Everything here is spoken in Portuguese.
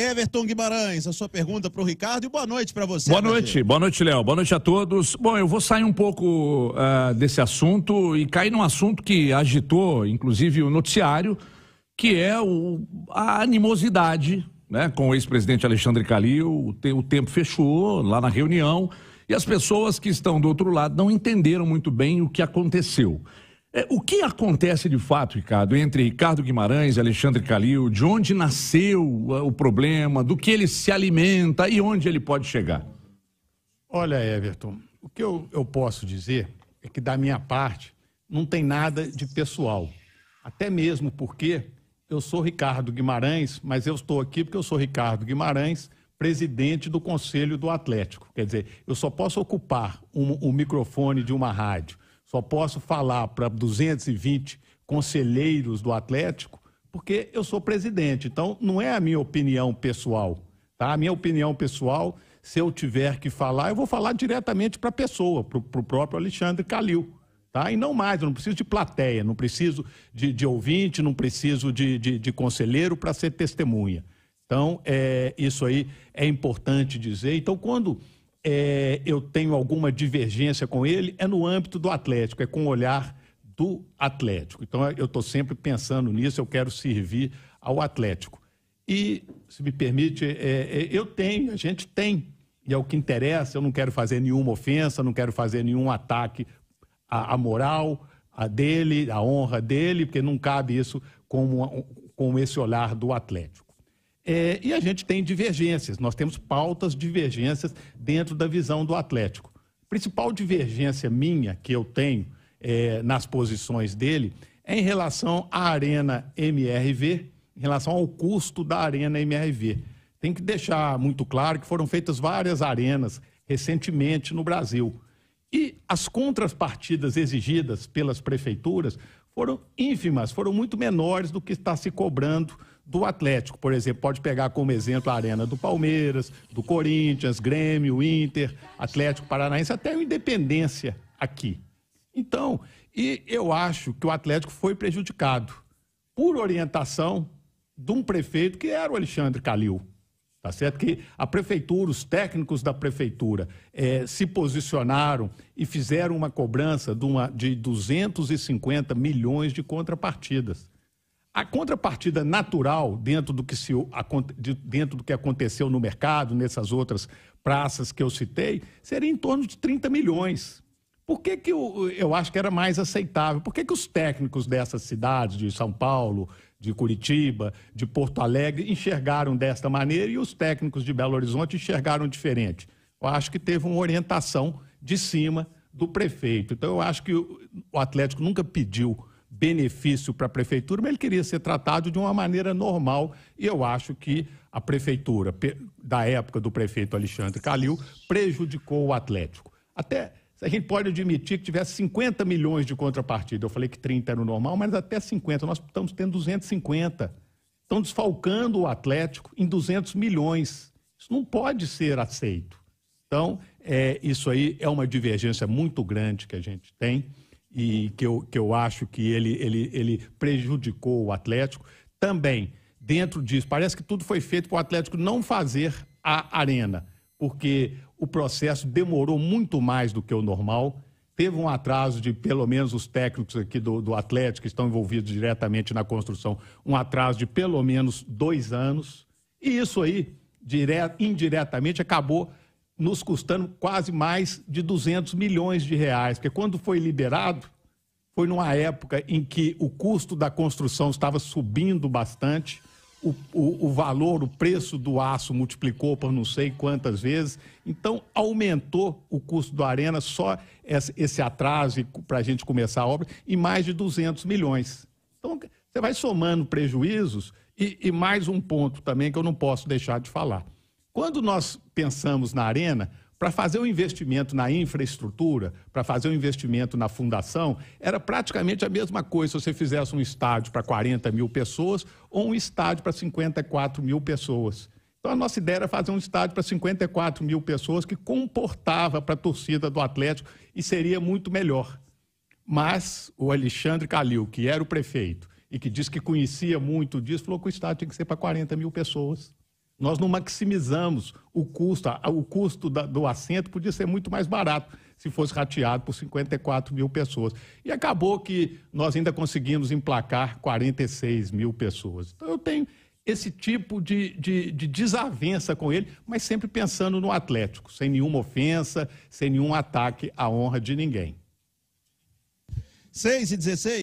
Everton Guimarães, a sua pergunta para o Ricardo e boa noite para você. Boa noite, boa noite, Léo, boa noite a todos. Bom, eu vou sair um pouco uh, desse assunto e cair num assunto que agitou, inclusive, o noticiário, que é o, a animosidade né, com o ex-presidente Alexandre Calil. O, o tempo fechou lá na reunião e as pessoas que estão do outro lado não entenderam muito bem o que aconteceu. É, o que acontece de fato, Ricardo, entre Ricardo Guimarães e Alexandre Calil? De onde nasceu é, o problema? Do que ele se alimenta e onde ele pode chegar? Olha, Everton, o que eu, eu posso dizer é que, da minha parte, não tem nada de pessoal. Até mesmo porque eu sou Ricardo Guimarães, mas eu estou aqui porque eu sou Ricardo Guimarães, presidente do Conselho do Atlético. Quer dizer, eu só posso ocupar o um, um microfone de uma rádio só posso falar para 220 conselheiros do Atlético, porque eu sou presidente. Então, não é a minha opinião pessoal. Tá? A minha opinião pessoal, se eu tiver que falar, eu vou falar diretamente para a pessoa, para o próprio Alexandre Calil. Tá? E não mais, eu não preciso de plateia, não preciso de, de ouvinte, não preciso de, de, de conselheiro para ser testemunha. Então, é, isso aí é importante dizer. Então, quando é, eu tenho alguma divergência com ele é no âmbito do Atlético, é com o olhar do Atlético. Então eu estou sempre pensando nisso, eu quero servir ao Atlético. E, se me permite, é, é, eu tenho, a gente tem, e é o que interessa, eu não quero fazer nenhuma ofensa, não quero fazer nenhum ataque à, à moral, dele, à honra dele, porque não cabe isso com com esse olhar do Atlético. É, e a gente tem divergências, nós temos pautas divergências dentro da visão do Atlético. A principal divergência minha que eu tenho é, nas posições dele é em relação à Arena MRV, em relação ao custo da Arena MRV. Tem que deixar muito claro que foram feitas várias arenas recentemente no Brasil. E as contrapartidas exigidas pelas prefeituras foram ínfimas, foram muito menores do que está se cobrando do Atlético, por exemplo, pode pegar como exemplo a arena do Palmeiras, do Corinthians, Grêmio, Inter, Atlético Paranaense, até o Independência aqui. Então, e eu acho que o Atlético foi prejudicado por orientação de um prefeito que era o Alexandre Calil. Tá certo que a prefeitura, os técnicos da prefeitura eh, se posicionaram e fizeram uma cobrança de, uma, de 250 milhões de contrapartidas. A contrapartida natural dentro do que, se, dentro do que aconteceu no mercado, nessas outras praças que eu citei, seria em torno de 30 milhões. Por que, que eu, eu acho que era mais aceitável? Por que, que os técnicos dessas cidades, de São Paulo, de Curitiba, de Porto Alegre, enxergaram desta maneira e os técnicos de Belo Horizonte enxergaram diferente? Eu acho que teve uma orientação de cima do prefeito. Então, eu acho que o Atlético nunca pediu benefício para a prefeitura, mas ele queria ser tratado de uma maneira normal. E eu acho que a prefeitura, da época do prefeito Alexandre Calil, prejudicou o Atlético. Até a gente pode admitir que tivesse 50 milhões de contrapartida. Eu falei que 30 era o normal, mas até 50. Nós estamos tendo 250. Estão desfalcando o Atlético em 200 milhões. Isso não pode ser aceito. Então, é, isso aí é uma divergência muito grande que a gente tem e que eu, que eu acho que ele, ele, ele prejudicou o Atlético. Também, dentro disso, parece que tudo foi feito para o Atlético não fazer a arena, porque o processo demorou muito mais do que o normal. Teve um atraso de, pelo menos os técnicos aqui do, do Atlético, que estão envolvidos diretamente na construção, um atraso de pelo menos dois anos. E isso aí, direto, indiretamente, acabou nos custando quase mais de 200 milhões de reais, porque quando foi liberado, foi numa época em que o custo da construção estava subindo bastante, o, o, o, valor, o preço do aço multiplicou por não sei quantas vezes, então aumentou o custo do Arena, só esse atraso para a gente começar a obra, em mais de 200 milhões. Então, você vai somando prejuízos e, e mais um ponto também que eu não posso deixar de falar. Quando nós pensamos na arena, para fazer um investimento na infraestrutura, para fazer um investimento na fundação, era praticamente a mesma coisa se você fizesse um estádio para 40 mil pessoas ou um estádio para 54 mil pessoas. Então a nossa ideia era fazer um estádio para 54 mil pessoas que comportava para a torcida do Atlético e seria muito melhor. Mas o Alexandre Calil, que era o prefeito e que disse que conhecia muito disso, falou que o estádio tinha que ser para 40 mil pessoas. Nós não maximizamos o custo, o custo do assento podia ser muito mais barato se fosse rateado por 54 mil pessoas. E acabou que nós ainda conseguimos emplacar 46 mil pessoas. Então eu tenho esse tipo de, de, de desavença com ele, mas sempre pensando no Atlético, sem nenhuma ofensa, sem nenhum ataque à honra de ninguém. 6 e 16.